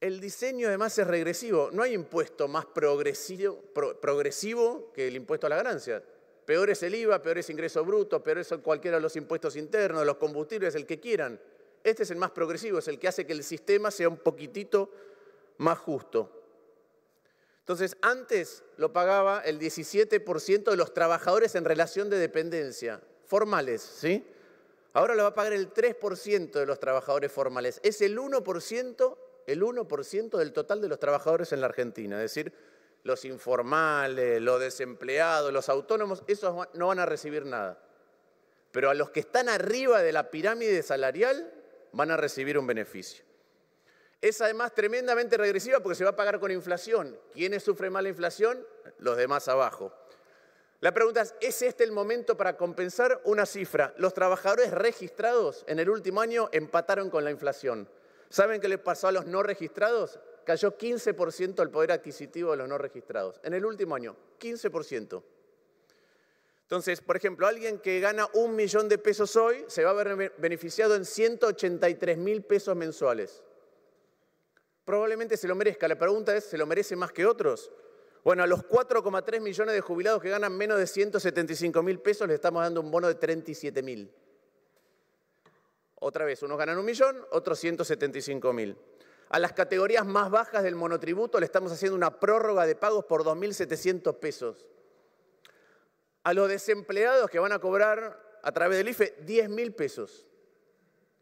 el diseño además es regresivo. No hay impuesto más progresivo, que el impuesto a la ganancia. Peor es el IVA, peor es ingreso bruto, peor es cualquiera de los impuestos internos, los combustibles, el que quieran. Este es el más progresivo, es el que hace que el sistema sea un poquitito más justo. Entonces, antes lo pagaba el 17% de los trabajadores en relación de dependencia, formales, ¿sí? Ahora lo va a pagar el 3% de los trabajadores formales. Es el 1% el 1% del total de los trabajadores en la Argentina, es decir, los informales, los desempleados, los autónomos, esos no van a recibir nada. Pero a los que están arriba de la pirámide salarial van a recibir un beneficio. Es además tremendamente regresiva porque se va a pagar con inflación. ¿Quiénes sufren mala inflación? Los demás abajo. La pregunta es, ¿es este el momento para compensar una cifra? Los trabajadores registrados en el último año empataron con la inflación. ¿Saben qué le pasó a los no registrados? Cayó 15% el poder adquisitivo de los no registrados. En el último año, 15%. Entonces, por ejemplo, alguien que gana un millón de pesos hoy se va a ver beneficiado en 183 mil pesos mensuales. Probablemente se lo merezca. La pregunta es, ¿se lo merece más que otros? Bueno, a los 4,3 millones de jubilados que ganan menos de 175 mil pesos le estamos dando un bono de 37 mil. Otra vez, unos ganan un millón, otros 175 mil. A las categorías más bajas del monotributo le estamos haciendo una prórroga de pagos por 2.700 pesos. A los desempleados que van a cobrar a través del IFE 10.000 pesos.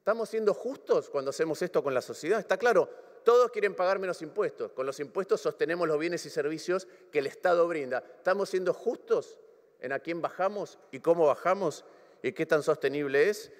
¿Estamos siendo justos cuando hacemos esto con la sociedad? Está claro, todos quieren pagar menos impuestos. Con los impuestos sostenemos los bienes y servicios que el Estado brinda. ¿Estamos siendo justos en a quién bajamos y cómo bajamos y qué tan sostenible es?